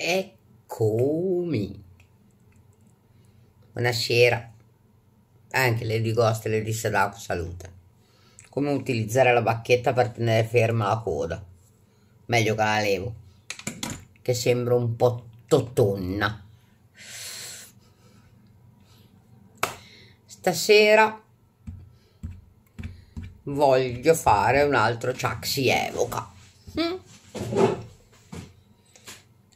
Eccomi. Buonasera. Anche Lady Ghost le disse Sadako salute. Come utilizzare la bacchetta per tenere ferma la coda. Meglio che la levo. Che sembra un po' totonna. Stasera voglio fare un altro Chuck si evoca. Mm?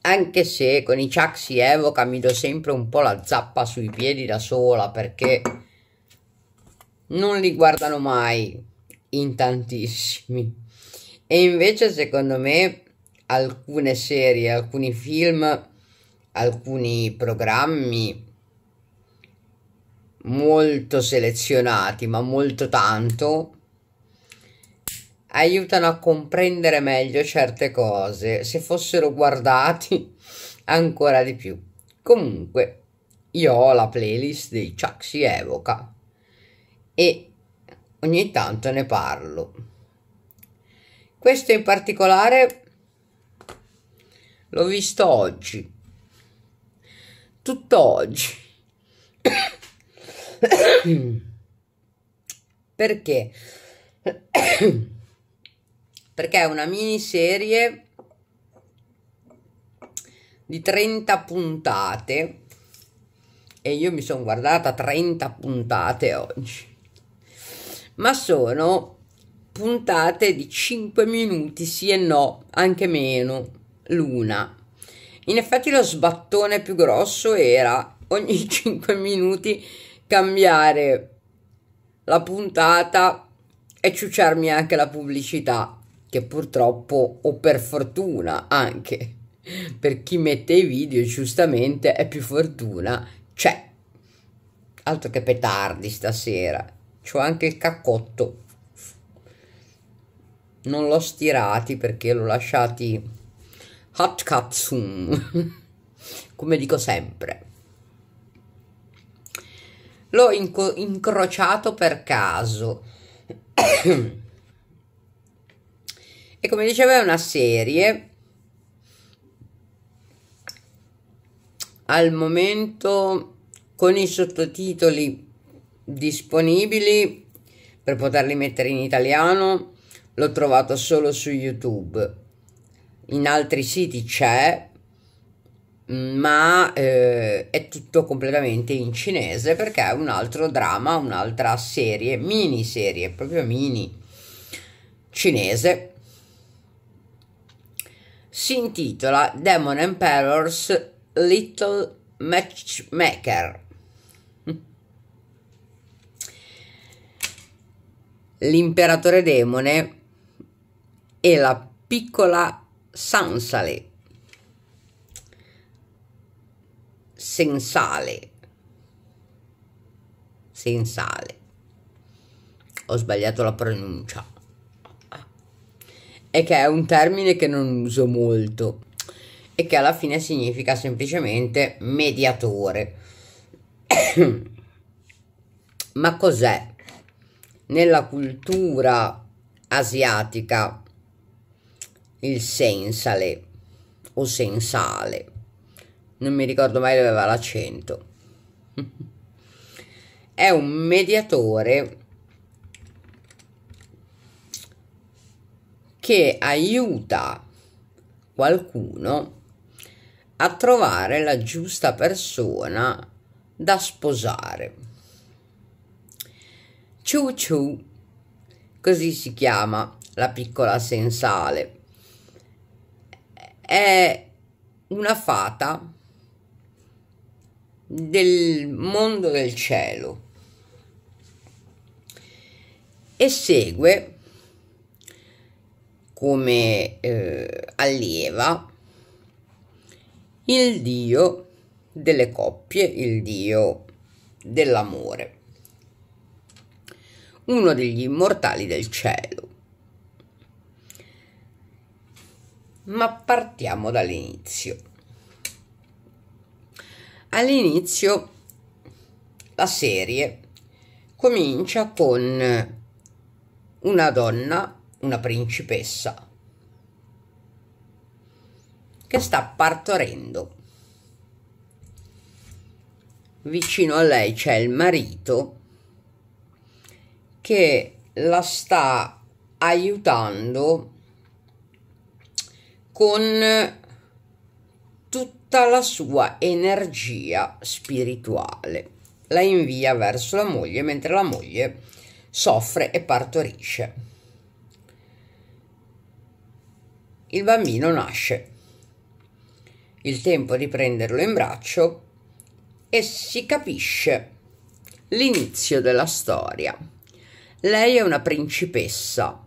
anche se con i Chuck si Evoca mi do sempre un po' la zappa sui piedi da sola perché non li guardano mai in tantissimi e invece secondo me alcune serie, alcuni film, alcuni programmi molto selezionati ma molto tanto aiutano a comprendere meglio certe cose, se fossero guardati ancora di più. Comunque, io ho la playlist dei Chuck Evoca e ogni tanto ne parlo. Questo in particolare l'ho visto oggi, tutto oggi. Perché? perché è una miniserie di 30 puntate e io mi sono guardata 30 puntate oggi, ma sono puntate di 5 minuti sì e no, anche meno, l'una. In effetti lo sbattone più grosso era ogni 5 minuti cambiare la puntata e ciucciarmi anche la pubblicità che purtroppo o per fortuna anche per chi mette i video giustamente è più fortuna c'è altro che petardi stasera c'ho anche il caccotto non l'ho stirati perché l'ho lasciati hot katsum come dico sempre l'ho incrociato per caso e come dicevo è una serie al momento con i sottotitoli disponibili per poterli mettere in italiano l'ho trovato solo su youtube in altri siti c'è ma eh, è tutto completamente in cinese perché è un altro dramma, un'altra serie, mini serie proprio mini cinese si intitola Demon Emperor's Little Matchmaker. L'imperatore demone e la piccola Sansale. Sensale. Sensale. Ho sbagliato la pronuncia e che è un termine che non uso molto e che alla fine significa semplicemente mediatore. Ma cos'è? Nella cultura asiatica il sensale o sensale, non mi ricordo mai dove aveva l'accento, è un mediatore che aiuta qualcuno a trovare la giusta persona da sposare. Ciu ciu, così si chiama la piccola sensale. È una fata del mondo del cielo e segue come eh, allieva il dio delle coppie, il dio dell'amore, uno degli immortali del cielo. Ma partiamo dall'inizio. All'inizio la serie comincia con una donna una principessa che sta partorendo. Vicino a lei c'è il marito che la sta aiutando con tutta la sua energia spirituale. La invia verso la moglie mentre la moglie soffre e partorisce. il bambino nasce. Il tempo di prenderlo in braccio e si capisce l'inizio della storia. Lei è una principessa,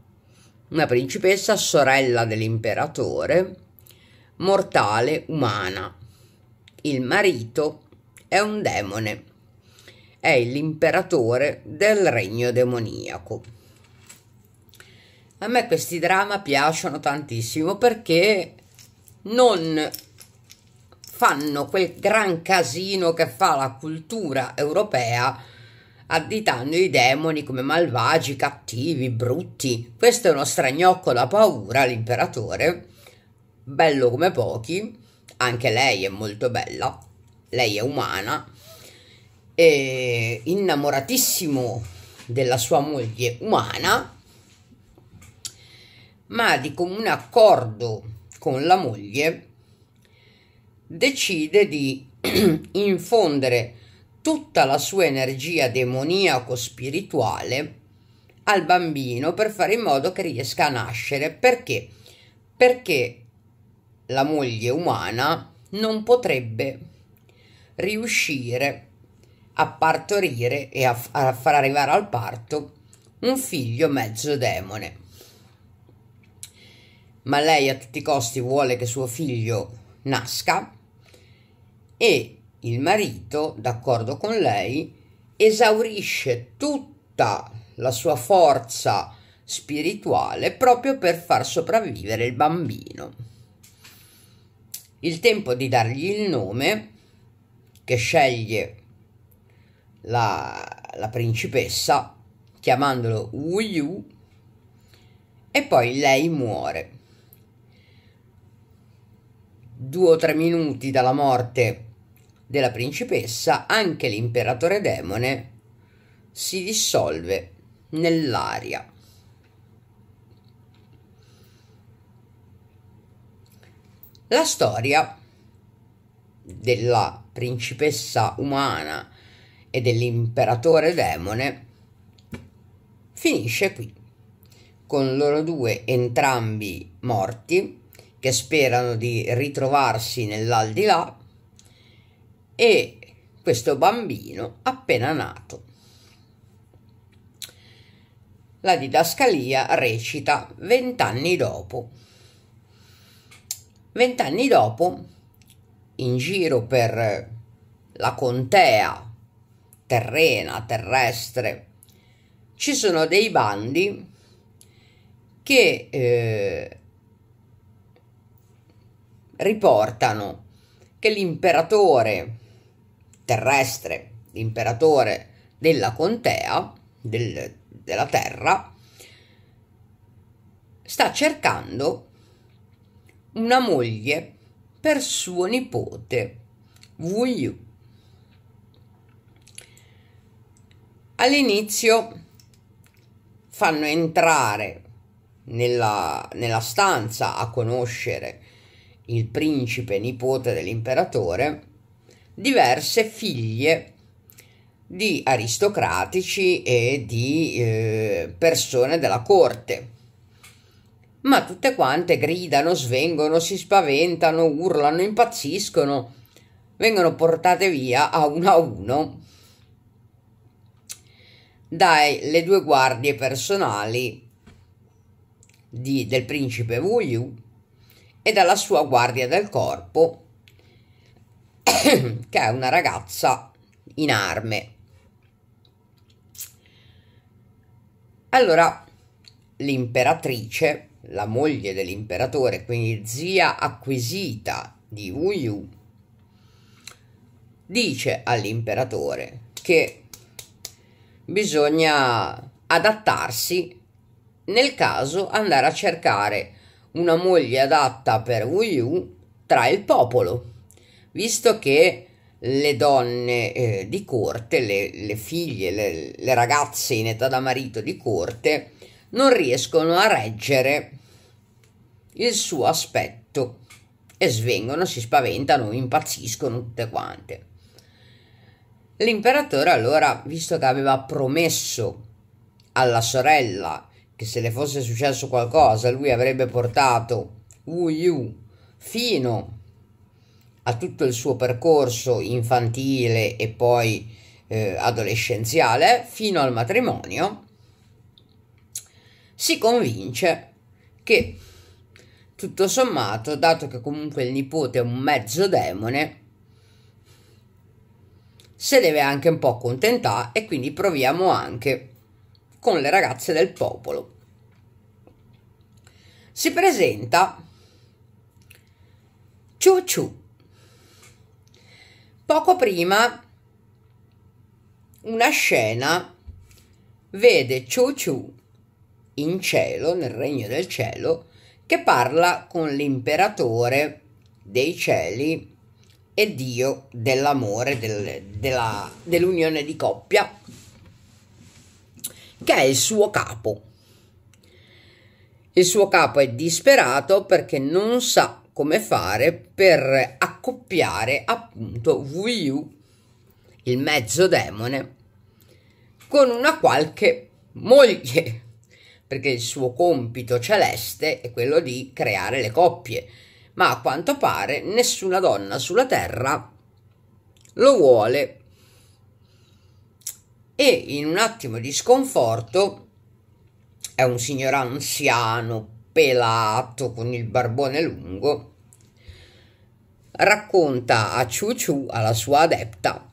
una principessa sorella dell'imperatore, mortale umana. Il marito è un demone, è l'imperatore del regno demoniaco. A me questi drama piacciono tantissimo perché non fanno quel gran casino che fa la cultura europea additando i demoni come malvagi, cattivi, brutti. Questo è uno stragnocco da paura, l'imperatore, bello come pochi, anche lei è molto bella, lei è umana, e innamoratissimo della sua moglie umana, ma di comune accordo con la moglie decide di infondere tutta la sua energia demoniaco-spirituale al bambino per fare in modo che riesca a nascere. Perché? Perché la moglie umana non potrebbe riuscire a partorire e a, far arrivare al parto un figlio mezzo demone ma lei a tutti i costi vuole che suo figlio nasca e il marito, d'accordo con lei, esaurisce tutta la sua forza spirituale proprio per far sopravvivere il bambino. Il tempo di dargli il nome che sceglie la, la principessa chiamandolo Wu Yu e poi lei muore due o tre minuti dalla morte della principessa, anche l'imperatore demone si dissolve nell'aria. La storia della principessa umana e dell'imperatore demone finisce qui, con loro due entrambi morti che sperano di ritrovarsi nell'aldilà e questo bambino appena nato. La didascalia recita vent'anni dopo. Vent'anni dopo, in giro per la contea terrena, terrestre, ci sono dei bandi che eh, riportano che l'imperatore terrestre, l'imperatore della contea, del, della terra, sta cercando una moglie per suo nipote Wu Yu. All'inizio fanno entrare nella, nella stanza a conoscere il principe nipote dell'imperatore, diverse figlie di aristocratici e di eh, persone della corte. Ma tutte quante gridano, svengono, si spaventano, urlano, impazziscono, vengono portate via a uno a uno dalle due guardie personali di, del principe Wuyu e dalla sua guardia del corpo, che è una ragazza in arme. Allora, l'imperatrice, la moglie dell'imperatore, quindi zia acquisita di Wu Yu, dice all'imperatore che bisogna adattarsi nel caso andare a cercare una moglie adatta per Wuyu tra il popolo, visto che le donne eh, di corte, le, le figlie, le, le ragazze in età da marito di corte, non riescono a reggere il suo aspetto e svengono, si spaventano, impazziscono tutte quante. L'imperatore allora, visto che aveva promesso alla sorella che se le fosse successo qualcosa lui avrebbe portato Wu Yu fino a tutto il suo percorso infantile e poi eh, adolescenziale fino al matrimonio, si convince che tutto sommato, dato che comunque il nipote è un mezzo demone, se deve anche un po' accontentare e quindi proviamo anche con le ragazze del popolo. Si presenta Ciu Ciu. Poco prima una scena vede Ciu Ciu in cielo, nel regno del cielo, che parla con l'imperatore dei cieli e Dio dell'amore, del, della, dell'unione di coppia che è il suo capo. Il suo capo è disperato perché non sa come fare per accoppiare appunto Wii il mezzo demone, con una qualche moglie, perché il suo compito celeste è quello di creare le coppie, ma a quanto pare nessuna donna sulla terra lo vuole e in un attimo di sconforto è un signor anziano, pelato, con il barbone lungo, racconta a Ciu Ciu, alla sua adepta,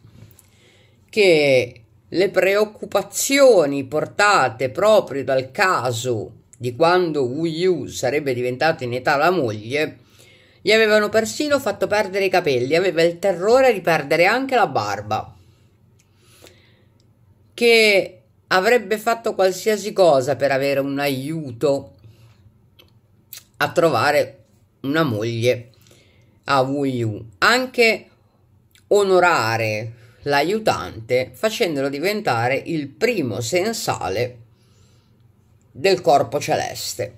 che le preoccupazioni portate proprio dal caso di quando Wu Yu sarebbe diventato in età la moglie gli avevano persino fatto perdere i capelli, aveva il terrore di perdere anche la barba che avrebbe fatto qualsiasi cosa per avere un aiuto a trovare una moglie a Wuyu, anche onorare l'aiutante facendolo diventare il primo sensale del corpo celeste.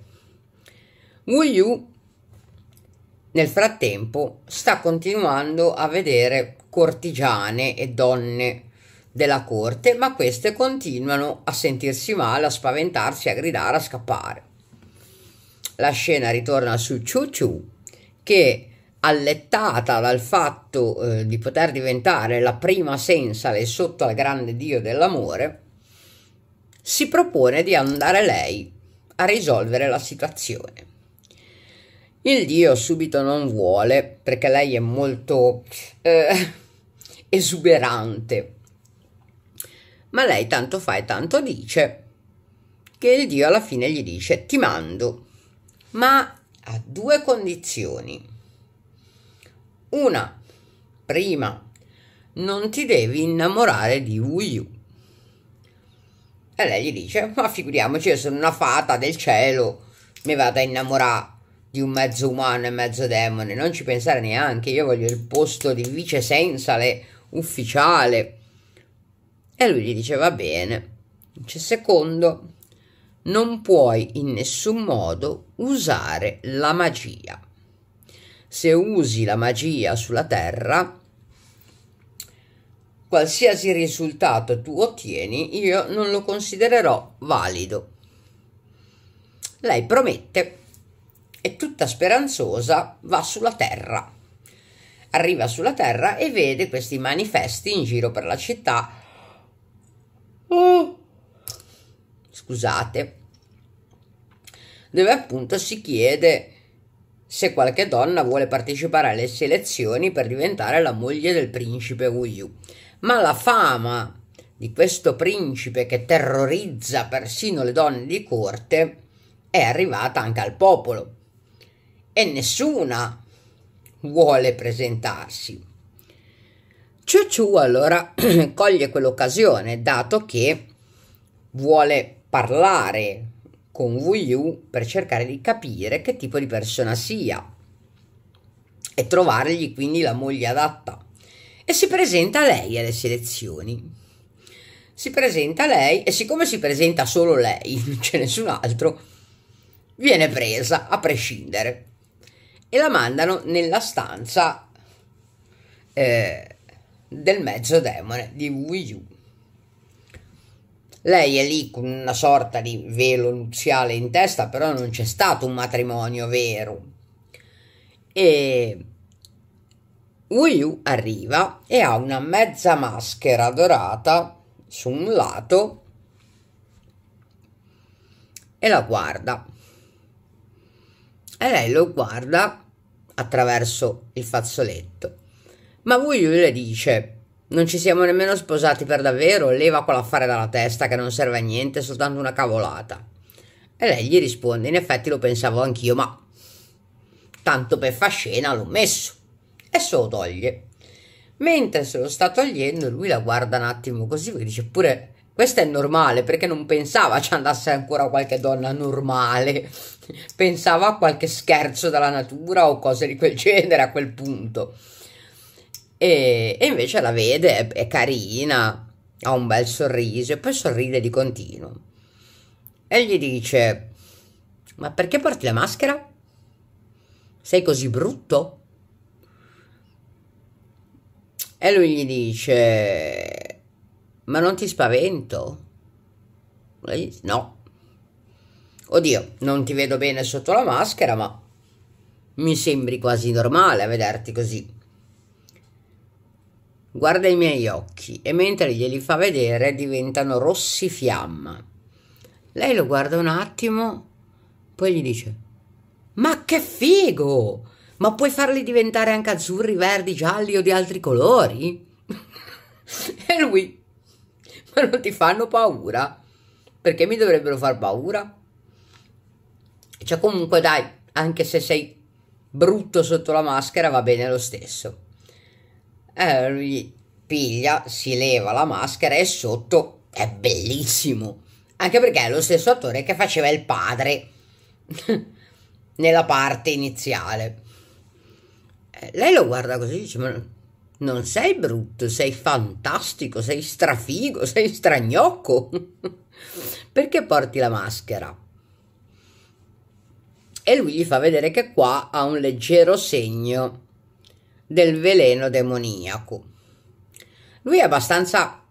Wuyu nel frattempo sta continuando a vedere cortigiane e donne della corte, ma queste continuano a sentirsi male, a spaventarsi, a gridare, a scappare. La scena ritorna su Chu Chu che, allettata dal fatto eh, di poter diventare la prima sensale sotto al grande dio dell'amore, si propone di andare lei a risolvere la situazione. Il dio subito non vuole perché lei è molto eh, esuberante ma lei tanto fa e tanto dice che il Dio alla fine gli dice ti mando, ma a due condizioni. Una, prima, non ti devi innamorare di Wuyu. E lei gli dice, ma figuriamoci, io sono una fata del cielo, mi vado a innamorare di un mezzo umano e mezzo demone, non ci pensare neanche, io voglio il posto di vice sensale ufficiale. E lui gli dice va bene. Dice cioè, secondo, non puoi in nessun modo usare la magia. Se usi la magia sulla terra, qualsiasi risultato tu ottieni, io non lo considererò valido. Lei promette e tutta speranzosa va sulla terra. Arriva sulla terra e vede questi manifesti in giro per la città Oh. Scusate. Dove appunto si chiede se qualche donna vuole partecipare alle selezioni per diventare la moglie del principe Wuyu. Ma la fama di questo principe che terrorizza persino le donne di corte è arrivata anche al popolo e nessuna vuole presentarsi. Ciucciu allora coglie quell'occasione, dato che vuole parlare con Wuyu per cercare di capire che tipo di persona sia e trovargli quindi la moglie adatta. E si presenta lei alle selezioni. Si presenta lei e siccome si presenta solo lei, non c'è nessun altro, viene presa a prescindere e la mandano nella stanza eh, del mezzo demone di Wii U. Lei è lì con una sorta di velo nuziale in testa, però non c'è stato un matrimonio vero. E Wii U arriva e ha una mezza maschera dorata su un lato e la guarda. E lei lo guarda attraverso il fazzoletto. Ma lui, lui le dice: Non ci siamo nemmeno sposati per davvero, leva quell'affare dalla testa che non serve a niente, è soltanto una cavolata. E lei gli risponde: In effetti lo pensavo anch'io, ma tanto per far scena l'ho messo. E se lo toglie. Mentre se lo sta togliendo, lui la guarda un attimo così e dice: Pure questo è normale perché non pensava ci andasse ancora qualche donna normale, pensava a qualche scherzo dalla natura o cose di quel genere a quel punto. E, e invece la vede, è, è carina, ha un bel sorriso e poi sorride di continuo. E gli dice, ma perché porti la maschera? Sei così brutto? E lui gli dice, ma non ti spavento? Lei dice, no. Oddio, non ti vedo bene sotto la maschera, ma mi sembri quasi normale a vederti così guarda i miei occhi e mentre glieli fa vedere diventano rossi fiamma. Lei lo guarda un attimo, poi gli dice: Ma che figo! Ma puoi farli diventare anche azzurri, verdi, gialli o di altri colori? e lui: Ma non ti fanno paura? Perché mi dovrebbero far paura? Cioè, comunque, dai, anche se sei brutto sotto la maschera, va bene lo stesso. Harry piglia, si leva la maschera e sotto è bellissimo. Anche perché è lo stesso attore che faceva il padre nella parte iniziale. Eh, lei lo guarda così e dice: Ma non sei brutto, sei fantastico, sei strafigo, sei stragnocco. Perché porti la maschera? E lui gli fa vedere che qua ha un leggero segno del veleno demoniaco. Lui è abbastanza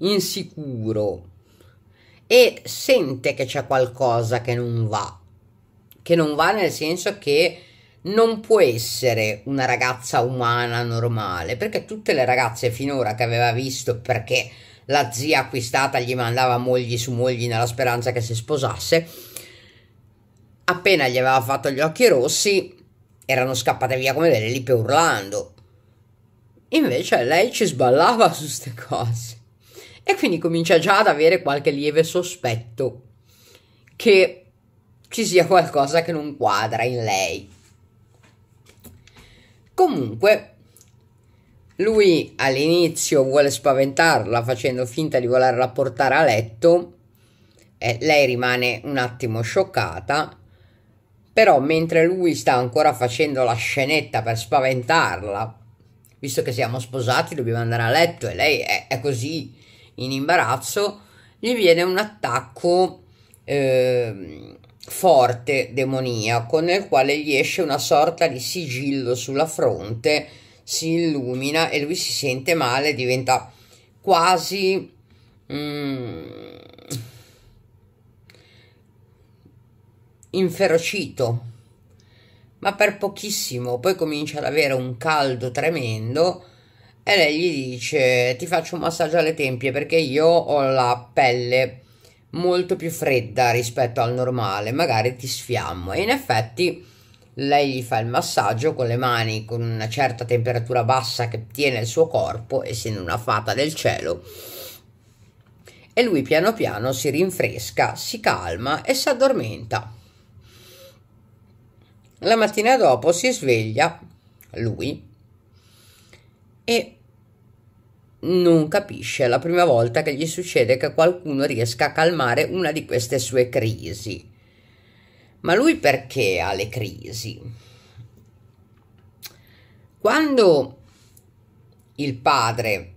insicuro e sente che c'è qualcosa che non va, che non va nel senso che non può essere una ragazza umana normale, perché tutte le ragazze finora che aveva visto perché la zia acquistata gli mandava mogli su mogli nella speranza che si sposasse, appena gli aveva fatto gli occhi rossi, erano scappate via come delle lippe urlando. Invece lei ci sballava su queste cose. E quindi comincia già ad avere qualche lieve sospetto che ci sia qualcosa che non quadra in lei. Comunque, lui all'inizio vuole spaventarla facendo finta di volerla portare a letto. E lei rimane un attimo scioccata però mentre lui sta ancora facendo la scenetta per spaventarla, visto che siamo sposati dobbiamo andare a letto e lei è, è così in imbarazzo, gli viene un attacco eh, forte demoniaco nel quale gli esce una sorta di sigillo sulla fronte, si illumina e lui si sente male, diventa quasi... Mm, inferocito, ma per pochissimo, poi comincia ad avere un caldo tremendo e lei gli dice ti faccio un massaggio alle tempie perché io ho la pelle molto più fredda rispetto al normale, magari ti sfiammo e in effetti lei gli fa il massaggio con le mani con una certa temperatura bassa che tiene il suo corpo, essendo una fata del cielo e lui piano piano si rinfresca, si calma e si addormenta. La mattina dopo si sveglia lui e non capisce è la prima volta che gli succede che qualcuno riesca a calmare una di queste sue crisi. Ma lui perché ha le crisi? Quando il padre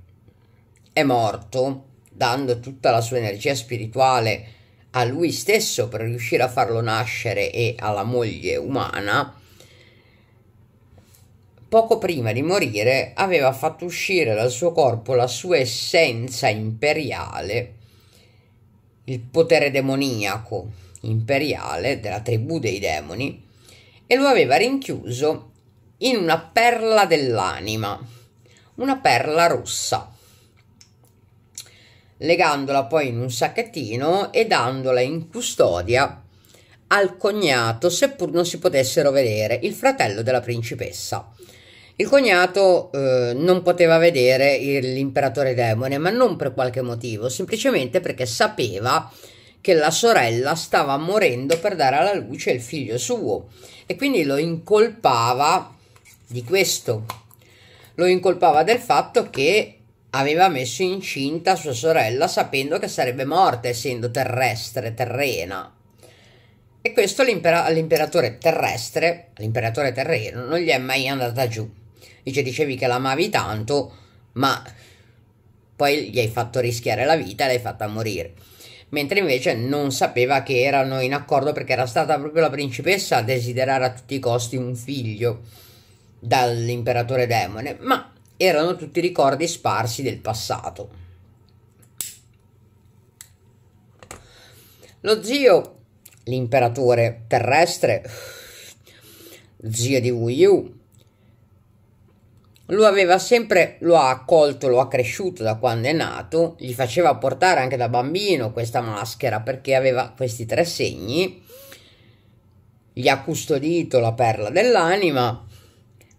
è morto, dando tutta la sua energia spirituale a lui stesso per riuscire a farlo nascere e alla moglie umana, poco prima di morire aveva fatto uscire dal suo corpo la sua essenza imperiale, il potere demoniaco imperiale della tribù dei demoni, e lo aveva rinchiuso in una perla dell'anima, una perla rossa legandola poi in un sacchettino e dandola in custodia al cognato, seppur non si potessero vedere, il fratello della principessa. Il cognato eh, non poteva vedere l'imperatore demone, ma non per qualche motivo, semplicemente perché sapeva che la sorella stava morendo per dare alla luce il figlio suo e quindi lo incolpava di questo, lo incolpava del fatto che aveva messo incinta sua sorella sapendo che sarebbe morta essendo terrestre, terrena. E questo all'impera- all'imperatore terrestre, l'imperatore terreno, non gli è mai andata giù. Dice, dicevi che l'amavi tanto, ma poi gli hai fatto rischiare la vita e l'hai fatta morire. Mentre invece non sapeva che erano in accordo perché era stata proprio la principessa a desiderare a tutti i costi un figlio dall'imperatore demone, ma erano tutti ricordi sparsi del passato. Lo zio, l'imperatore terrestre, zio di Wu Yu, lo aveva sempre, lo ha accolto, lo ha cresciuto da quando è nato, gli faceva portare anche da bambino questa maschera perché aveva questi tre segni, gli ha custodito la perla dell'anima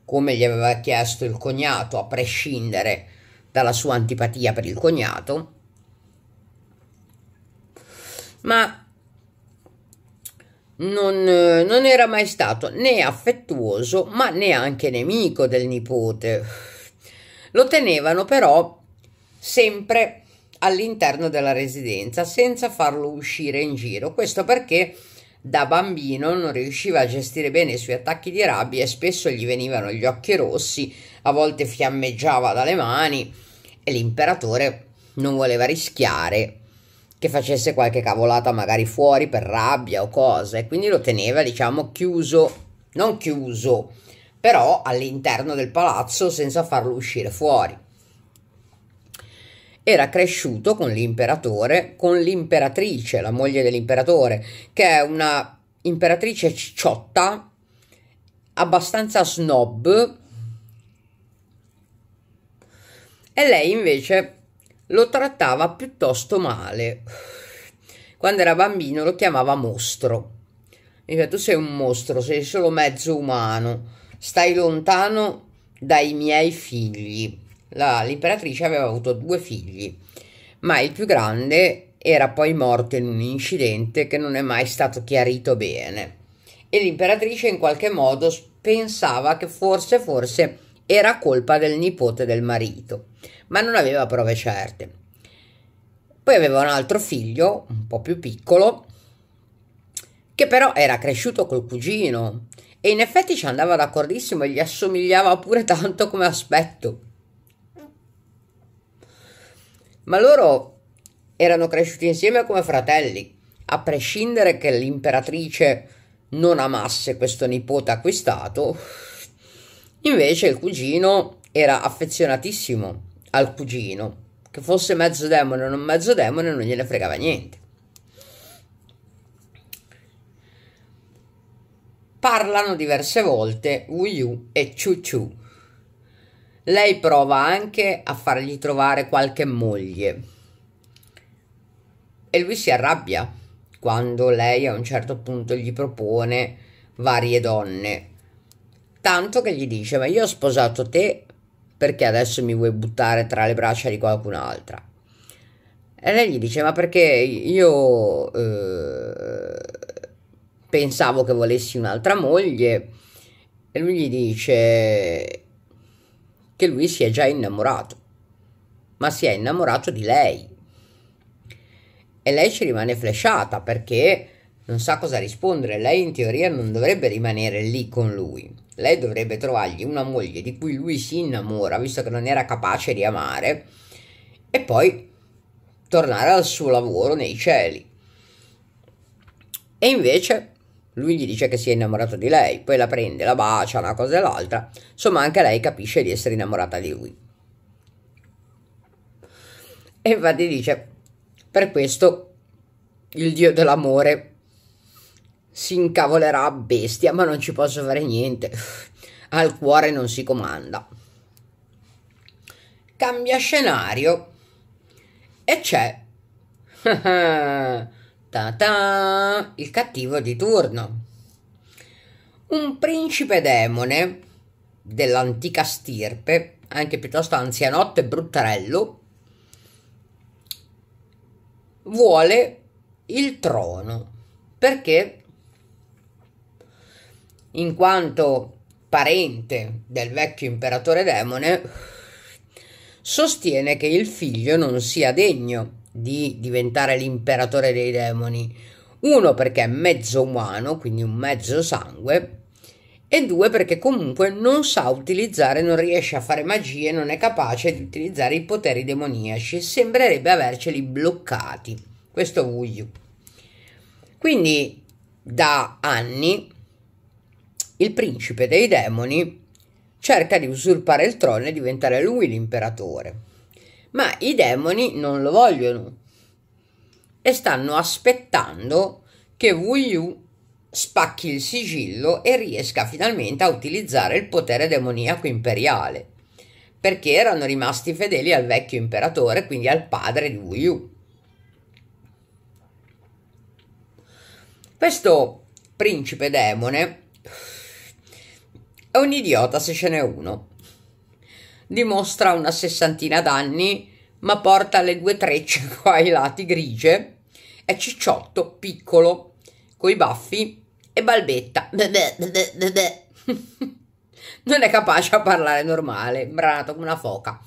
come gli aveva chiesto il cognato, a prescindere dalla sua antipatia per il cognato. Ma non, eh, non era mai stato né affettuoso, ma neanche nemico del nipote. Lo tenevano però sempre all'interno della residenza senza farlo uscire in giro. Questo perché da bambino non riusciva a gestire bene i suoi attacchi di rabbia e spesso gli venivano gli occhi rossi, a volte fiammeggiava dalle mani e l'imperatore non voleva rischiare che facesse qualche cavolata magari fuori per rabbia o cose, quindi lo teneva diciamo chiuso, non chiuso, però all'interno del palazzo senza farlo uscire fuori era cresciuto con l'imperatore, con l'imperatrice, la moglie dell'imperatore, che è una imperatrice cicciotta, abbastanza snob, e lei invece lo trattava piuttosto male. Quando era bambino lo chiamava mostro. Diceva, tu sei un mostro, sei solo mezzo umano, stai lontano dai miei figli la, l'imperatrice aveva avuto due figli, ma il più grande era poi morto in un incidente che non è mai stato chiarito bene e l'imperatrice in qualche modo pensava che forse forse era colpa del nipote del marito, ma non aveva prove certe. Poi aveva un altro figlio, un po' più piccolo, che però era cresciuto col cugino e in effetti ci andava d'accordissimo e gli assomigliava pure tanto come aspetto ma loro erano cresciuti insieme come fratelli, a prescindere che l'imperatrice non amasse questo nipote acquistato, invece il cugino era affezionatissimo al cugino, che fosse mezzo demone o non mezzo demone non gliene fregava niente. Parlano diverse volte Wu Yu e Chu Chu. Lei prova anche a fargli trovare qualche moglie. E lui si arrabbia quando lei a un certo punto gli propone varie donne. Tanto che gli dice, ma io ho sposato te perché adesso mi vuoi buttare tra le braccia di qualcun'altra. E lei gli dice, ma perché io eh, pensavo che volessi un'altra moglie. E lui gli dice, che lui si è già innamorato, ma si è innamorato di lei. E lei ci rimane flashata perché non sa cosa rispondere, lei in teoria non dovrebbe rimanere lì con lui, lei dovrebbe trovargli una moglie di cui lui si innamora, visto che non era capace di amare, e poi tornare al suo lavoro nei cieli. E invece lui gli dice che si è innamorato di lei, poi la prende, la bacia, una cosa e l'altra. Insomma, anche lei capisce di essere innamorata di lui. E infatti dice, per questo il dio dell'amore si incavolerà a bestia, ma non ci posso fare niente. Al cuore non si comanda. Cambia scenario e c'è ah, ah, Ta-ta! Il cattivo di turno. Un principe demone dell'antica stirpe, anche piuttosto anzianotto e bruttarello, vuole il trono perché in quanto parente del vecchio imperatore demone sostiene che il figlio non sia degno di diventare l'imperatore dei demoni. Uno perché è mezzo umano, quindi un mezzo sangue, e due perché comunque non sa utilizzare, non riesce a fare magie, non è capace di utilizzare i poteri demoniaci. Sembrerebbe averceli bloccati. Questo è Wuyu. Quindi da anni il principe dei demoni cerca di usurpare il trono e diventare lui l'imperatore ma i demoni non lo vogliono e stanno aspettando che Wu Yu spacchi il sigillo e riesca finalmente a utilizzare il potere demoniaco imperiale, perché erano rimasti fedeli al vecchio imperatore, quindi al padre di Wu Yu. Questo principe demone è un idiota se ce n'è uno, dimostra una sessantina d'anni, ma porta le due trecce qua ai lati grigie. È cicciotto, piccolo, coi baffi e balbetta. Non è capace a parlare normale, branato come una foca.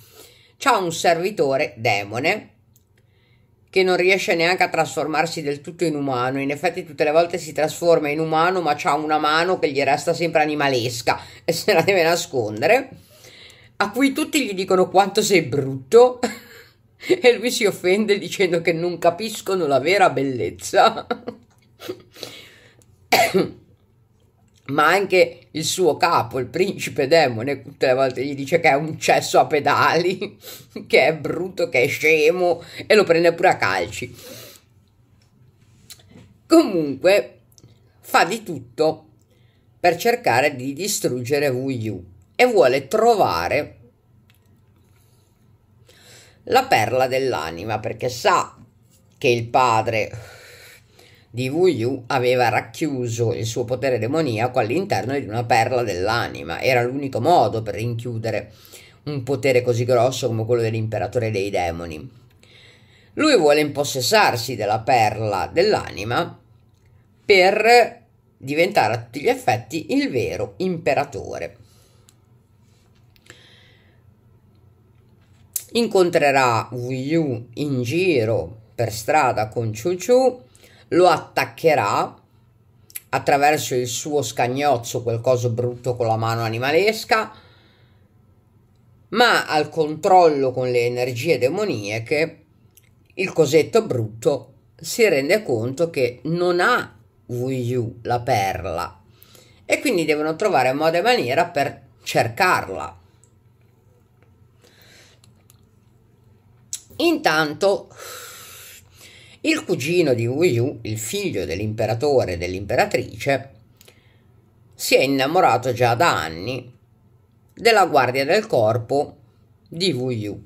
C'ha un servitore demone che non riesce neanche a trasformarsi del tutto in umano. In effetti tutte le volte si trasforma in umano, ma ha una mano che gli resta sempre animalesca e se la deve nascondere a cui tutti gli dicono quanto sei brutto e lui si offende dicendo che non capiscono la vera bellezza. Ma anche il suo capo, il principe demone, tutte le volte gli dice che è un cesso a pedali, che è brutto, che è scemo e lo prende pure a calci. Comunque fa di tutto per cercare di distruggere Wu Yu e vuole trovare la perla dell'anima perché sa che il padre di Wuyu aveva racchiuso il suo potere demoniaco all'interno di una perla dell'anima. Era l'unico modo per rinchiudere un potere così grosso come quello dell'imperatore dei demoni. Lui vuole impossessarsi della perla dell'anima per diventare a tutti gli effetti il vero imperatore. incontrerà Wii in giro per strada con Ciu Ciu, lo attaccherà attraverso il suo scagnozzo, quel coso brutto con la mano animalesca, ma al controllo con le energie demoniache il cosetto brutto si rende conto che non ha Wii la perla, e quindi devono trovare modo e maniera per cercarla. Intanto il cugino di Wuyu, il figlio dell'imperatore e dell'imperatrice, si è innamorato già da anni della guardia del corpo di Wuyu.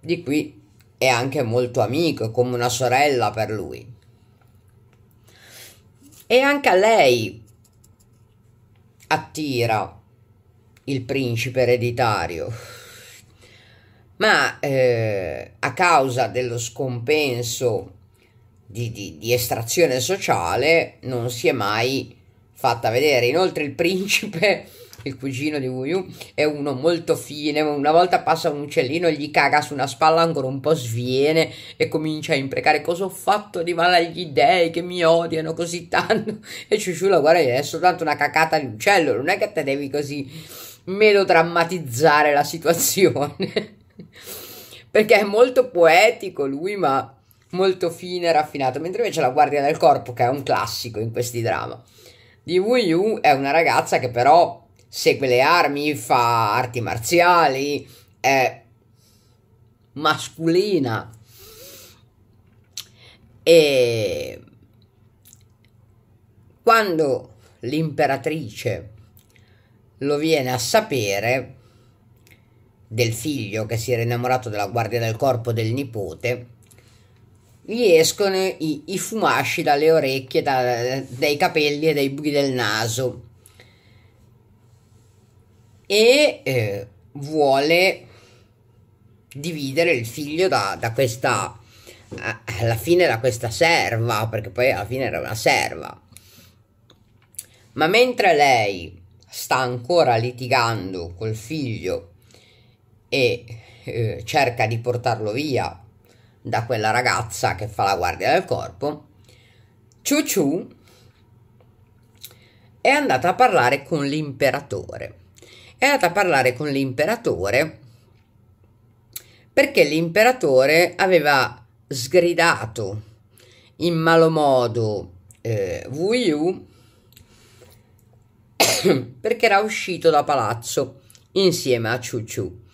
Di qui è anche molto amico, come una sorella per lui. E anche a lei attira il principe ereditario ma eh, a causa dello scompenso di, di, di, estrazione sociale non si è mai fatta vedere. Inoltre il principe, il cugino di Wuyu, è uno molto fine, una volta passa un uccellino, gli caga su una spalla, ancora un po' sviene e comincia a imprecare cosa ho fatto di male agli dèi che mi odiano così tanto. E Ciusciù la guarda è soltanto una cacata di uccello, non è che te devi così melodrammatizzare la situazione perché è molto poetico lui, ma molto fine e raffinato, mentre invece la guardia del corpo, che è un classico in questi drama, di Wu Yu è una ragazza che però segue le armi, fa arti marziali, è masculina e quando l'imperatrice lo viene a sapere del figlio che si era innamorato della guardia del corpo del nipote, gli escono i, i fumasci dalle orecchie, da, dai capelli e dai buchi del naso. E eh, vuole dividere il figlio da, da questa alla fine da questa serva perché poi alla fine era una serva ma mentre lei sta ancora litigando col figlio e eh, cerca di portarlo via da quella ragazza che fa la guardia del corpo, Ciuciu è andata a parlare con l'imperatore. È andata a parlare con l'imperatore perché l'imperatore aveva sgridato in malo modo eh, Wu Yu perché era uscito da palazzo insieme a Ciuciu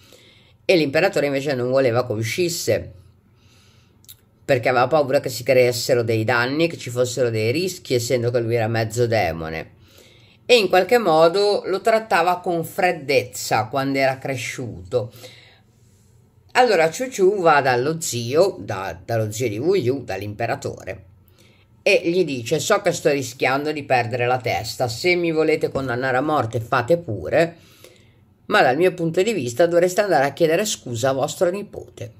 e l'imperatore invece non voleva che uscisse perché aveva paura che si creassero dei danni, che ci fossero dei rischi, essendo che lui era mezzo demone. E in qualche modo lo trattava con freddezza quando era cresciuto. Allora Ciuciu va dallo zio, da, dallo zio di Wuyu, dall'imperatore, e gli dice so che sto rischiando di perdere la testa, se mi volete condannare a morte fate pure, ma dal mio punto di vista dovreste andare a chiedere scusa a vostro nipote,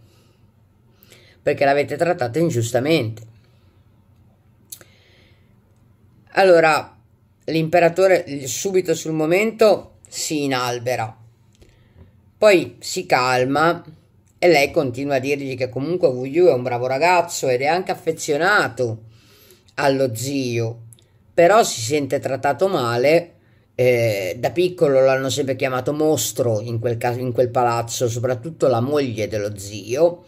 perché l'avete trattata ingiustamente. Allora, l'imperatore subito sul momento si inalbera, poi si calma e lei continua a dirgli che comunque Wu Yu è un bravo ragazzo ed è anche affezionato allo zio, però si sente trattato male eh, da piccolo l'hanno sempre chiamato mostro in quel, caso, in quel palazzo, soprattutto la moglie dello zio,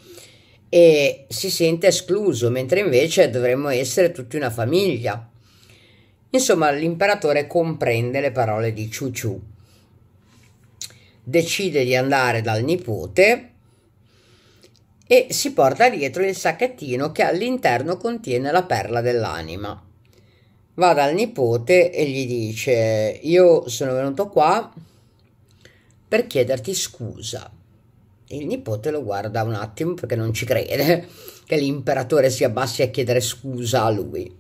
e si sente escluso, mentre invece dovremmo essere tutti una famiglia. Insomma, l'imperatore comprende le parole di Ciuciù. Decide di andare dal nipote e si porta dietro il sacchettino che all'interno contiene la perla dell'anima va dal nipote e gli dice io sono venuto qua per chiederti scusa. Il nipote lo guarda un attimo perché non ci crede che l'imperatore si abbassi a chiedere scusa a lui.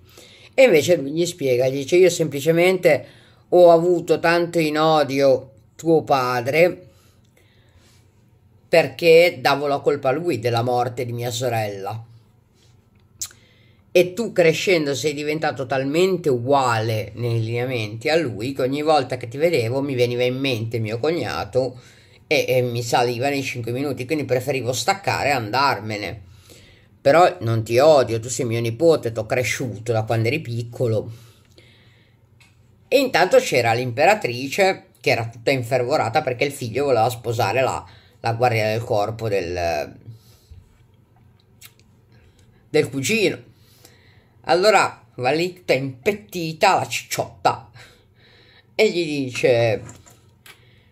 E invece lui gli spiega, gli dice io semplicemente ho avuto tanto in odio tuo padre perché davo la colpa a lui della morte di mia sorella e tu crescendo sei diventato talmente uguale nei lineamenti a lui che ogni volta che ti vedevo mi veniva in mente mio cognato e, e mi saliva nei 5 minuti, quindi preferivo staccare e andarmene. Però non ti odio, tu sei mio nipote, ti ho cresciuto da quando eri piccolo. E intanto c'era l'imperatrice che era tutta infervorata perché il figlio voleva sposare la, la guardia del corpo del, del cugino allora va lì tutta impettita la cicciotta e gli dice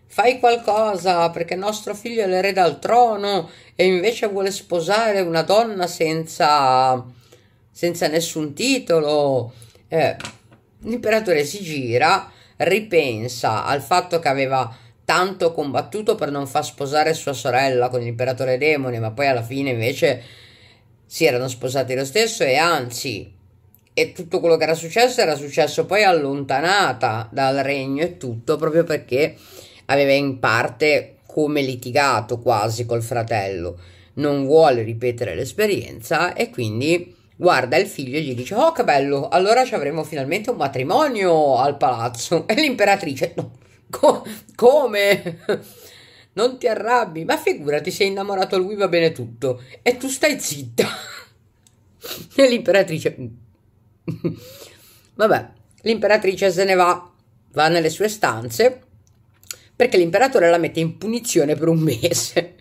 fai qualcosa perché nostro figlio è l'erede al trono e invece vuole sposare una donna senza, senza nessun titolo. Eh, l'imperatore si gira, ripensa al fatto che aveva tanto combattuto per non far sposare sua sorella con l'imperatore demone, ma poi alla fine invece si erano sposati lo stesso e anzi e tutto quello che era successo era successo poi allontanata dal regno e tutto proprio perché aveva in parte come litigato quasi col fratello non vuole ripetere l'esperienza e quindi guarda il figlio e gli dice oh che bello allora ci avremo finalmente un matrimonio al palazzo e l'imperatrice no co- come non ti arrabbi ma figurati sei innamorato lui va bene tutto e tu stai zitta e l'imperatrice mm, Vabbè, l'imperatrice se ne va, va nelle sue stanze perché l'imperatore la mette in punizione per un mese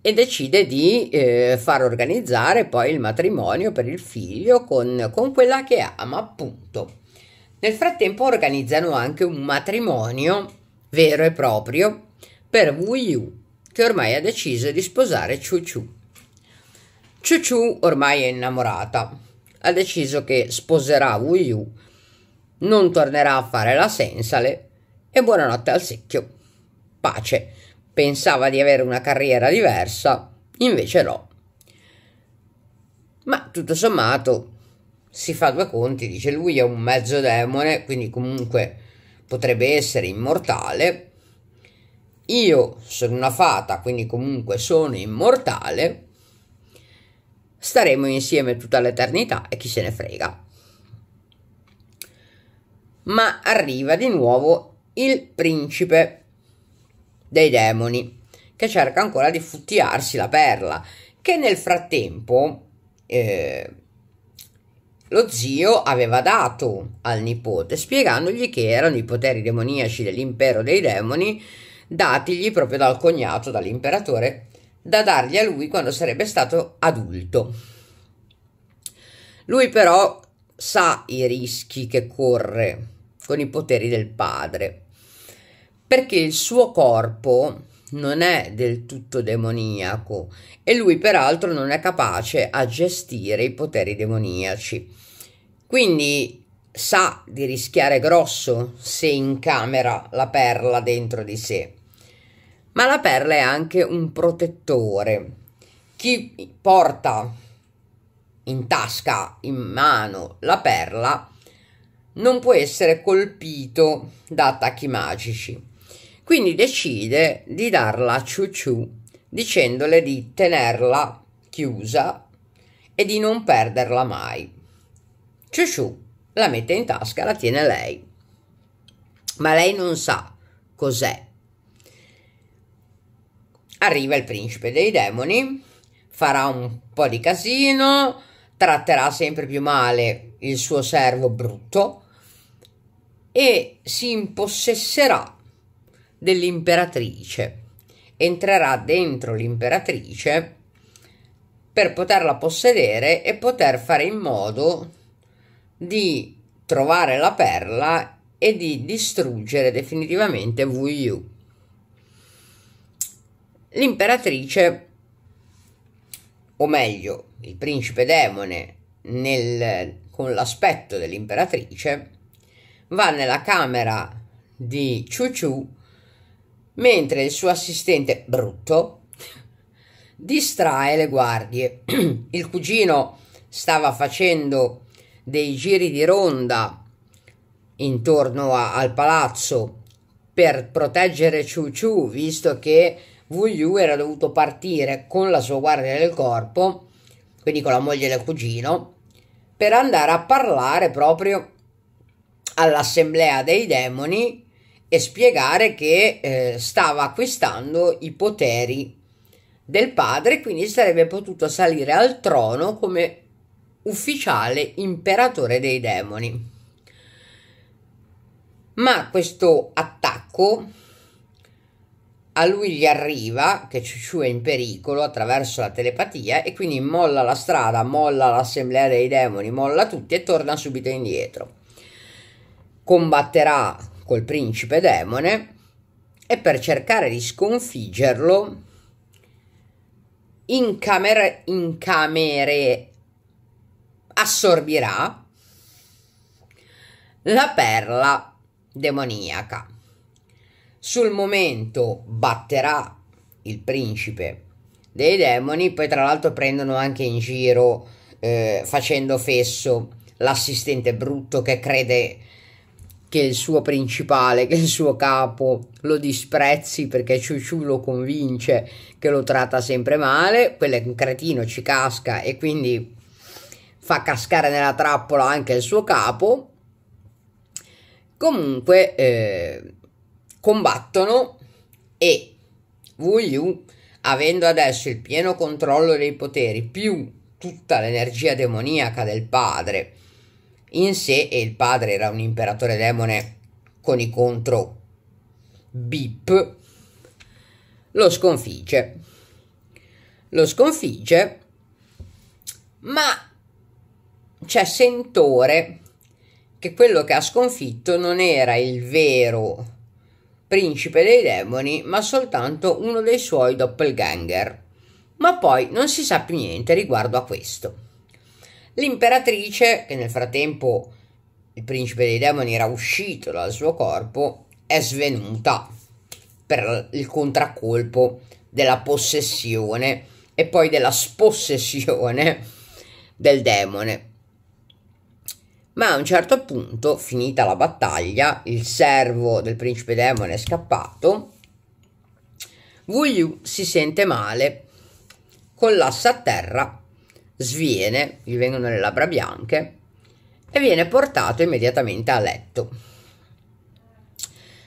e decide di eh, far organizzare poi il matrimonio per il figlio con, con quella che ama, appunto. Nel frattempo organizzano anche un matrimonio vero e proprio per Wu Yu, che ormai ha deciso di sposare Chu Chu. Chu Chu ormai è innamorata, ha deciso che sposerà Wii U, non tornerà a fare la sensale e buonanotte al secchio. Pace. Pensava di avere una carriera diversa, invece no. Ma tutto sommato si fa due conti, dice lui è un mezzo demone, quindi comunque potrebbe essere immortale. Io sono una fata, quindi comunque sono immortale staremo insieme tutta l'eternità e chi se ne frega. Ma arriva di nuovo il principe dei demoni che cerca ancora di futtiarsi la perla, che nel frattempo eh, lo zio aveva dato al nipote spiegandogli che erano i poteri demoniaci dell'impero dei demoni datigli proprio dal cognato, dall'imperatore da dargli a lui quando sarebbe stato adulto. Lui però sa i rischi che corre con i poteri del padre, perché il suo corpo non è del tutto demoniaco e lui peraltro non è capace a gestire i poteri demoniaci. Quindi sa di rischiare grosso se incamera la perla dentro di sé ma la perla è anche un protettore. Chi porta in tasca, in mano, la perla non può essere colpito da attacchi magici. Quindi decide di darla a Ciuciù dicendole di tenerla chiusa e di non perderla mai. Ciuciù la mette in tasca, la tiene lei, ma lei non sa cos'è Arriva il principe dei demoni, farà un po' di casino, tratterà sempre più male il suo servo brutto e si impossesserà dell'imperatrice. Entrerà dentro l'imperatrice per poterla possedere e poter fare in modo di trovare la perla e di distruggere definitivamente Wu Yu l'imperatrice, o meglio, il principe demone, nel, con l'aspetto dell'imperatrice, va nella camera di Ciuciù, mentre il suo assistente brutto distrae le guardie. Il cugino stava facendo dei giri di ronda intorno a, al palazzo per proteggere Ciuciù, visto che Wu Yu era dovuto partire con la sua guardia del corpo, quindi con la moglie del cugino, per andare a parlare proprio all'assemblea dei demoni e spiegare che eh, stava acquistando i poteri del padre, quindi sarebbe potuto salire al trono come ufficiale imperatore dei demoni. Ma questo attacco a lui gli arriva che Ciuciù è in pericolo attraverso la telepatia e quindi molla la strada, molla l'assemblea dei demoni, molla tutti e torna subito indietro. Combatterà col principe demone e per cercare di sconfiggerlo in camere assorbirà la perla demoniaca sul momento batterà il principe dei demoni, poi tra l'altro prendono anche in giro eh, facendo fesso l'assistente brutto che crede che il suo principale, che il suo capo lo disprezzi perché Ciuciù lo convince che lo tratta sempre male, quello è un cretino, ci casca e quindi fa cascare nella trappola anche il suo capo. Comunque, eh, combattono e Wu avendo adesso il pieno controllo dei poteri più tutta l'energia demoniaca del padre in sé e il padre era un imperatore demone con i contro bip lo sconfigge lo sconfigge ma c'è sentore che quello che ha sconfitto non era il vero principe dei demoni, ma soltanto uno dei suoi doppelganger. Ma poi non si sa più niente riguardo a questo. L'imperatrice, che nel frattempo il principe dei demoni era uscito dal suo corpo, è svenuta per il contraccolpo della possessione e poi della spossessione del demone ma a un certo punto, finita la battaglia, il servo del principe demone è scappato, Wu Yu si sente male, collassa a terra, sviene, gli vengono le labbra bianche e viene portato immediatamente a letto.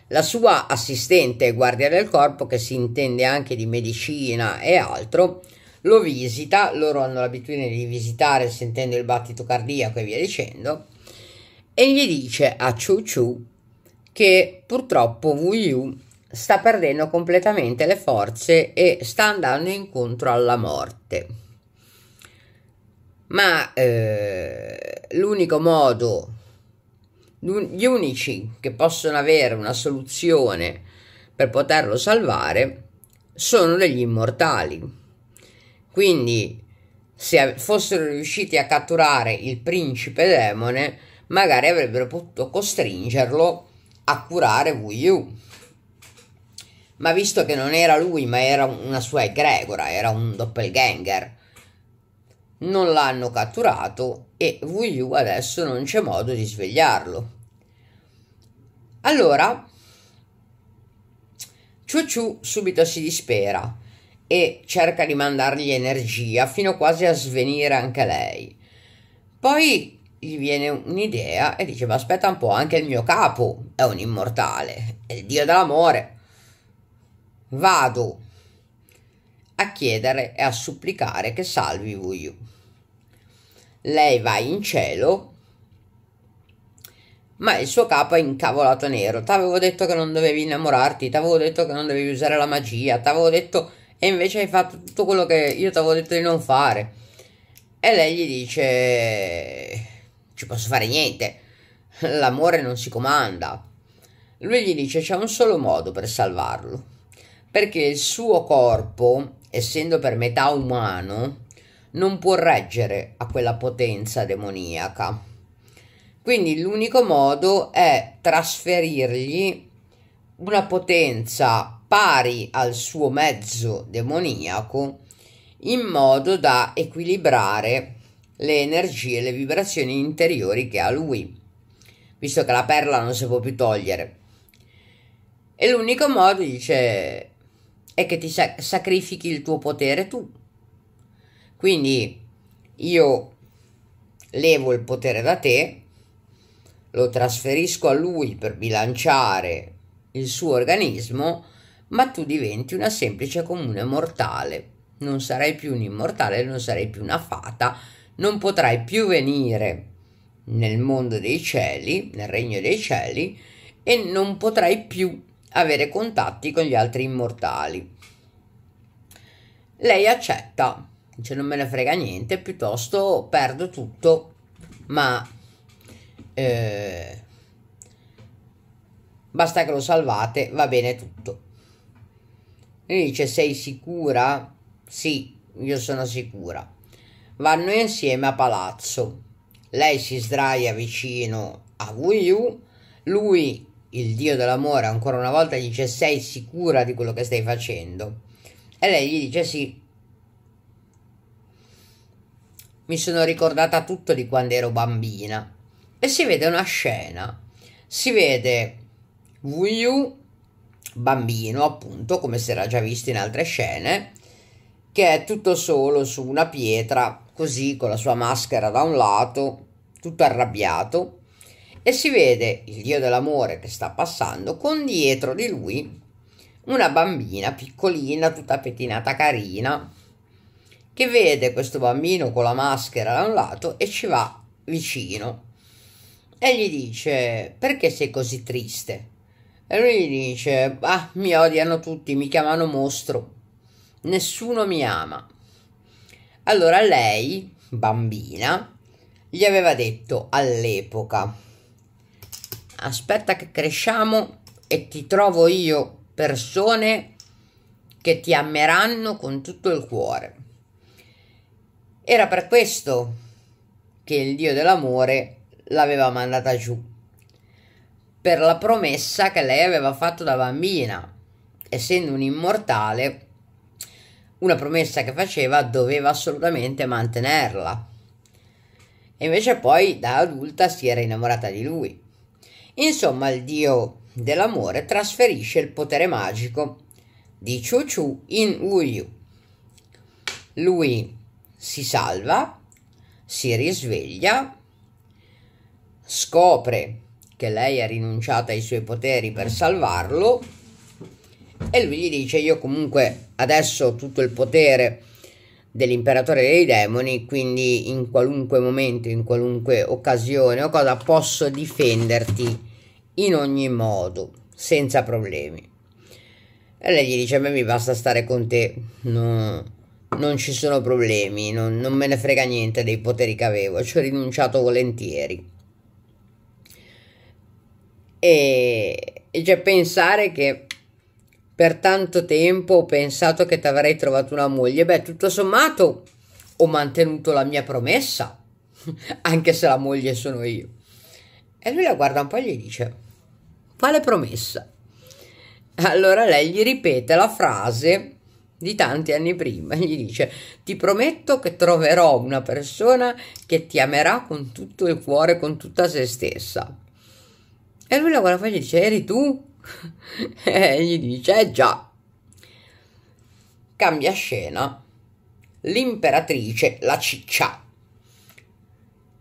La sua assistente guardia del corpo, che si intende anche di medicina e altro, lo visita, loro hanno l'abitudine di visitare sentendo il battito cardiaco e via dicendo, e gli dice a Chu Chu che purtroppo Wu Yu sta perdendo completamente le forze e sta andando incontro alla morte. Ma eh, l'unico modo, gli unici che possono avere una soluzione per poterlo salvare sono degli immortali. Quindi, se fossero riusciti a catturare il principe demone, magari avrebbero potuto costringerlo a curare Wii U. Ma visto che non era lui, ma era una sua egregora, era un doppelganger, non l'hanno catturato e Wii U adesso non c'è modo di svegliarlo. Allora, Ciucciu subito si dispera e cerca di mandargli energia fino quasi a svenire anche lei. Poi gli viene un'idea e dice ma aspetta un po', anche il mio capo è un immortale, è il dio dell'amore. Vado a chiedere e a supplicare che salvi Wuyu. Lei va in cielo, ma il suo capo è incavolato nero. T'avevo detto che non dovevi innamorarti, t'avevo detto che non dovevi usare la magia, t'avevo detto e invece hai fatto tutto quello che io t'avevo detto di non fare. E lei gli dice ci posso fare niente. L'amore non si comanda. Lui gli dice c'è un solo modo per salvarlo, perché il suo corpo, essendo per metà umano, non può reggere a quella potenza demoniaca. Quindi l'unico modo è trasferirgli una potenza pari al suo mezzo demoniaco in modo da equilibrare le energie e le vibrazioni interiori che ha lui, visto che la perla non si può più togliere. E l'unico modo, dice, è che ti sacrifichi il tuo potere tu. Quindi io levo il potere da te, lo trasferisco a lui per bilanciare il suo organismo, ma tu diventi una semplice comune mortale. Non sarai più un immortale, non sarai più una fata, non potrai più venire nel mondo dei cieli, nel regno dei cieli, e non potrai più avere contatti con gli altri immortali. Lei accetta, dice non me ne frega niente, piuttosto perdo tutto, ma eh, basta che lo salvate, va bene tutto. Lui dice sei sicura? Sì, io sono sicura vanno insieme a palazzo. Lei si sdraia vicino a Wuyu, lui, il dio dell'amore, ancora una volta gli dice sei sicura di quello che stai facendo? E lei gli dice sì. Mi sono ricordata tutto di quando ero bambina. E si vede una scena. Si vede Wuyu, bambino appunto, come si era già visto in altre scene, che è tutto solo su una pietra così con la sua maschera da un lato, tutto arrabbiato, e si vede il dio dell'amore che sta passando con dietro di lui una bambina piccolina, tutta pettinata carina, che vede questo bambino con la maschera da un lato e ci va vicino e gli dice perché sei così triste? E lui gli dice, ah, mi odiano tutti, mi chiamano mostro, nessuno mi ama. Allora lei, bambina, gli aveva detto all'epoca, aspetta che cresciamo e ti trovo io persone che ti ameranno con tutto il cuore. Era per questo che il Dio dell'amore l'aveva mandata giù, per la promessa che lei aveva fatto da bambina, essendo un immortale una promessa che faceva doveva assolutamente mantenerla. E invece poi da adulta si era innamorata di lui. Insomma, il dio dell'amore trasferisce il potere magico di Chu Chu in Wuyu. Lui si salva, si risveglia, scopre che lei ha rinunciato ai suoi poteri per salvarlo e lui gli dice io comunque adesso ho tutto il potere dell'imperatore dei demoni, quindi in qualunque momento, in qualunque occasione o cosa posso difenderti in ogni modo, senza problemi. E lei gli dice: A me mi basta stare con te, no, non ci sono problemi, non, non me ne frega niente dei poteri che avevo, ci ho rinunciato volentieri. E, e già cioè, pensare che per tanto tempo ho pensato che ti avrei trovato una moglie, beh, tutto sommato ho mantenuto la mia promessa, anche se la moglie sono io. E lui la guarda un po' e gli dice, quale promessa? Allora lei gli ripete la frase di tanti anni prima, gli dice, ti prometto che troverò una persona che ti amerà con tutto il cuore, con tutta se stessa. E lui la guarda un po' e gli dice, eri tu? e gli dice, eh già, cambia scena, l'imperatrice, la ciccia,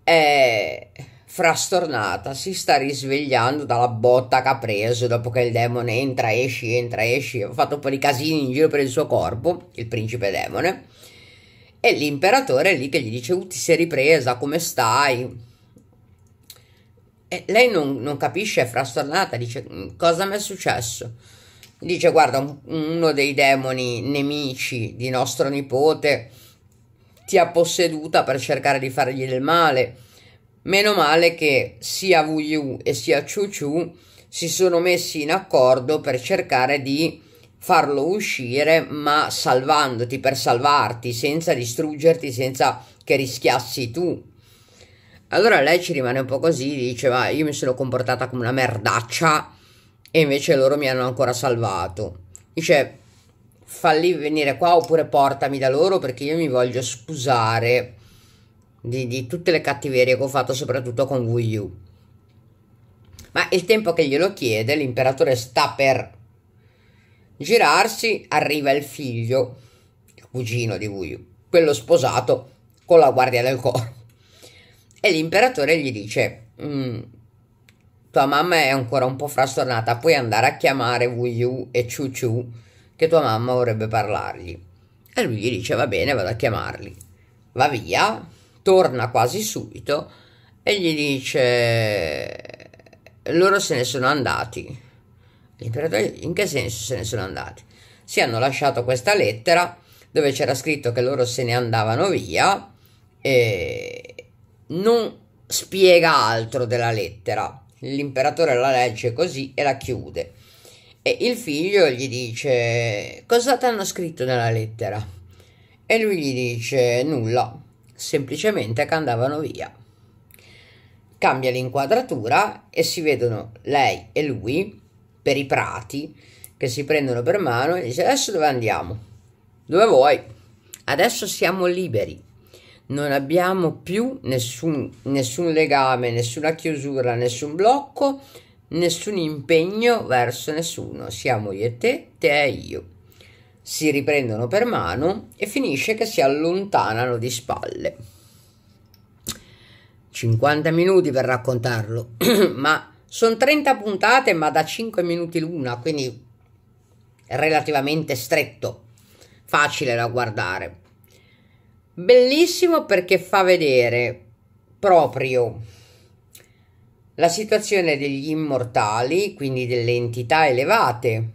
è frastornata, si sta risvegliando dalla botta che ha preso dopo che il demone entra, esci, entra, esci, ha fatto un po' di casini in giro per il suo corpo, il principe demone, e l'imperatore è lì che gli dice, uh, ti sei ripresa, come stai? E lei non, non capisce, è frastornata, dice mm, cosa mi è successo? Dice guarda, uno dei demoni nemici di nostro nipote ti ha posseduta per cercare di fargli del male. Meno male che sia Wuyu e sia Chu Chu si sono messi in accordo per cercare di farlo uscire, ma salvandoti per salvarti, senza distruggerti, senza che rischiassi tu allora lei ci rimane un po' così, dice ma io mi sono comportata come una merdaccia e invece loro mi hanno ancora salvato. Dice falli venire qua oppure portami da loro perché io mi voglio scusare di, di tutte le cattiverie che ho fatto soprattutto con Wuyu. Ma il tempo che glielo chiede l'imperatore sta per girarsi, arriva il figlio, il cugino di Wuyu, quello sposato con la guardia del corpo e l'imperatore gli dice mm, tua mamma è ancora un po' frastornata puoi andare a chiamare Wu Yu e Chu Chu che tua mamma vorrebbe parlargli e lui gli dice va bene vado a chiamarli va via torna quasi subito e gli dice loro se ne sono andati l'imperatore in che senso se ne sono andati si hanno lasciato questa lettera dove c'era scritto che loro se ne andavano via e, non spiega altro della lettera. L'imperatore la legge così e la chiude. E il figlio gli dice: Cosa ti hanno scritto nella lettera? E lui gli dice: Nulla, semplicemente che andavano via. Cambia l'inquadratura e si vedono lei e lui per i prati che si prendono per mano e dice: Adesso dove andiamo? Dove vuoi? Adesso siamo liberi non abbiamo più nessun, nessun legame, nessuna chiusura, nessun blocco, nessun impegno verso nessuno. Siamo io e te, te e io. Si riprendono per mano e finisce che si allontanano di spalle. 50 minuti per raccontarlo, ma sono 30 puntate, ma da 5 minuti l'una, quindi relativamente stretto, facile da guardare. Bellissimo perché fa vedere proprio la situazione degli immortali, quindi delle entità elevate,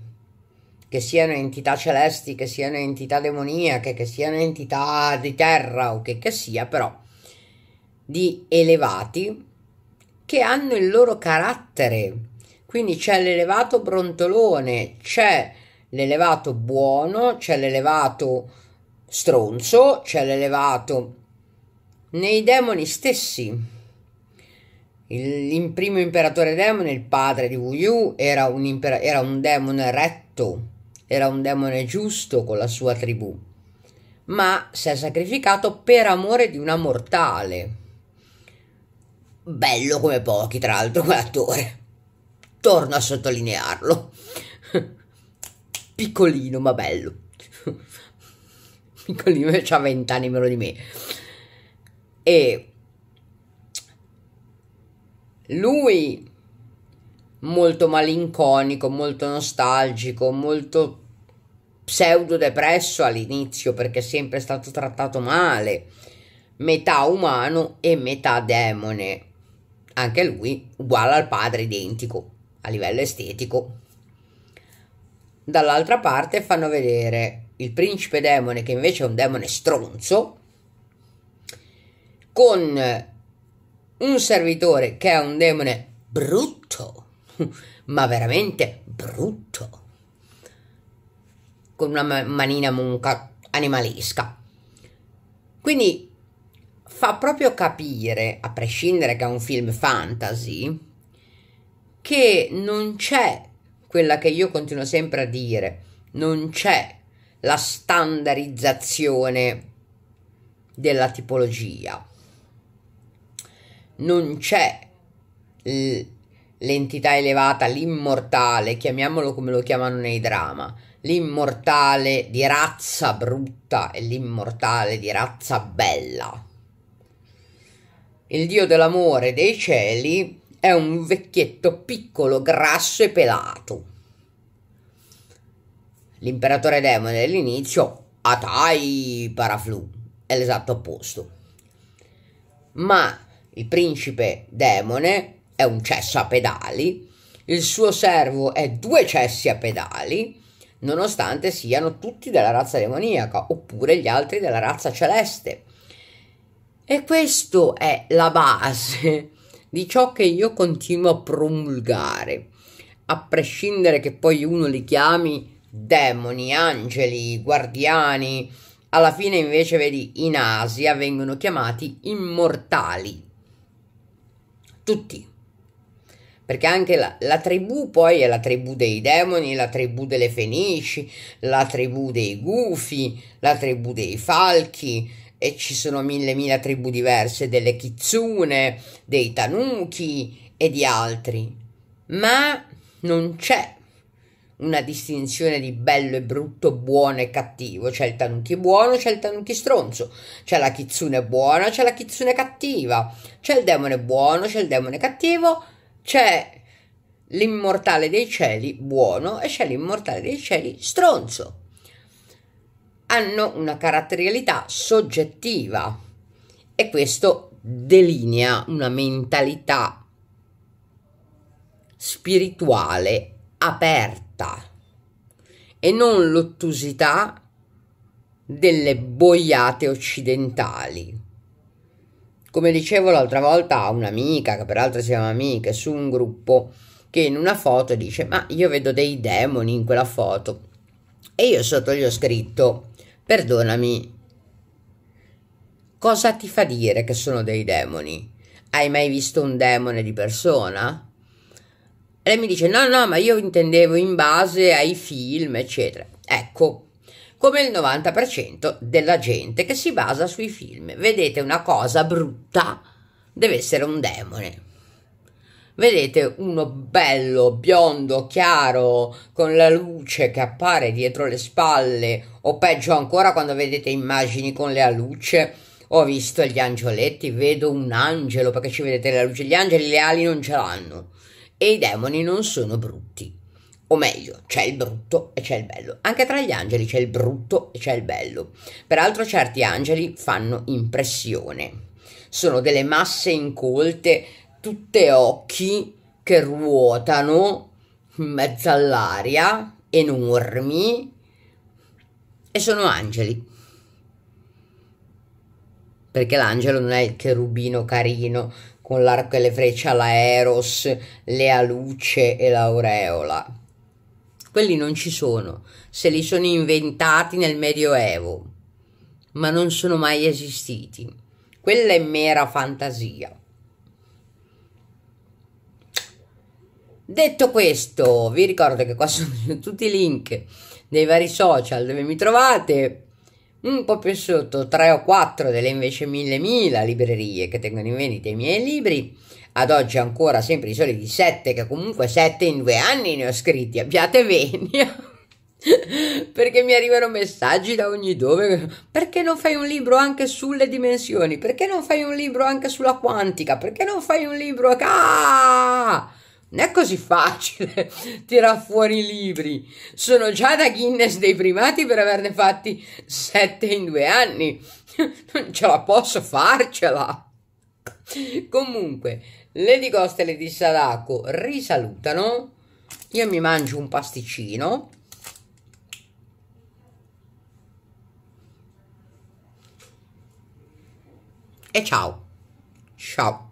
che siano entità celesti, che siano entità demoniache, che siano entità di terra o che che sia, però di elevati che hanno il loro carattere. Quindi c'è l'elevato brontolone, c'è l'elevato buono, c'è l'elevato stronzo c'è cioè l'elevato. Nei demoni stessi. Il, il primo imperatore demone, il padre di Wuyu, era un, impera- era un demone retto, era un demone giusto con la sua tribù, ma si è sacrificato per amore di una mortale. Bello come pochi, tra l'altro, quell'attore. Torno a sottolinearlo. Piccolino ma bello quello che ha 20 anni meno di me. E lui, molto malinconico, molto nostalgico, molto pseudo depresso all'inizio perché è sempre stato trattato male, metà umano e metà demone. Anche lui uguale al padre, identico a livello estetico. Dall'altra parte fanno vedere il principe demone, che invece è un demone stronzo, con eh, un servitore che è un demone brutto, ma veramente brutto, con una manina munca animalesca. Quindi fa proprio capire, a prescindere che è un film fantasy, che non c'è quella che io continuo sempre a dire, non c'è la standardizzazione della tipologia. Non c'è l'entità elevata, l'immortale, chiamiamolo come lo chiamano nei drama, l'immortale di razza brutta e l'immortale di razza bella. Il dio dell'amore dei cieli è un vecchietto piccolo, grasso e pelato l'imperatore demone dell'inizio, Atai Paraflu, è l'esatto opposto. Ma il principe demone è un cesso a pedali, il suo servo è due cessi a pedali, nonostante siano tutti della razza demoniaca, oppure gli altri della razza celeste. E questa è la base di ciò che io continuo a promulgare, a prescindere che poi uno li chiami demoni, angeli, guardiani. Alla fine invece vedi in Asia vengono chiamati immortali. Tutti. Perché anche la, la tribù poi è la tribù dei demoni, la tribù delle fenici, la tribù dei gufi, la tribù dei falchi, e ci sono mille mille tribù diverse delle kitsune, dei tanuki e di altri, ma non c'è una distinzione di bello e brutto, buono e cattivo. C'è il tanuki buono, c'è il tanuki stronzo, c'è la kitsune buona, c'è la kitsune cattiva, c'è il demone buono, c'è il demone cattivo, c'è l'immortale dei cieli buono e c'è l'immortale dei cieli stronzo. Hanno una caratterialità soggettiva e questo delinea una mentalità spirituale aperta fatta e non l'ottusità delle boiate occidentali. Come dicevo l'altra volta a un'amica, che peraltro si chiama amiche, su un gruppo che in una foto dice ma io vedo dei demoni in quella foto e io sotto gli ho scritto perdonami cosa ti fa dire che sono dei demoni? Hai mai visto un demone di persona? lei mi dice no, no, ma io intendevo in base ai film, eccetera. Ecco, come il 90% della gente che si basa sui film. Vedete una cosa brutta, deve essere un demone. Vedete uno bello, biondo, chiaro, con la luce che appare dietro le spalle, o peggio ancora quando vedete immagini con la luce. Ho visto gli angioletti, vedo un angelo perché ci vedete la luce. Gli angeli le ali non ce l'hanno e i demoni non sono brutti. O meglio, c'è il brutto e c'è il bello. Anche tra gli angeli c'è il brutto e c'è il bello. Peraltro certi angeli fanno impressione. Sono delle masse incolte, tutte occhi che ruotano in mezzo all'aria, enormi, e sono angeli. Perché l'angelo non è il cherubino carino con l'arco e le frecce alla Eros, le aluce e l'aureola. Quelli non ci sono, se li sono inventati nel Medioevo, ma non sono mai esistiti. Quella è mera fantasia. Detto questo, vi ricordo che qua sono tutti i link dei vari social dove mi trovate un po' più sotto, 3 o 4 delle invece mille mila librerie che tengono in vendita i miei libri. Ad oggi ancora sempre i soliti 7, che comunque 7 in due anni ne ho scritti, abbiate venia. perché mi arrivano messaggi da ogni dove perché non fai un libro anche sulle dimensioni perché non fai un libro anche sulla quantica perché non fai un libro ah! Non è così facile tirare fuori i libri. Sono già da Guinness dei primati per averne fatti sette in due anni. Non ce la posso farcela. Comunque, Lady Ghost e Lady Sadako risalutano. Io mi mangio un pasticcino. E ciao. Ciao.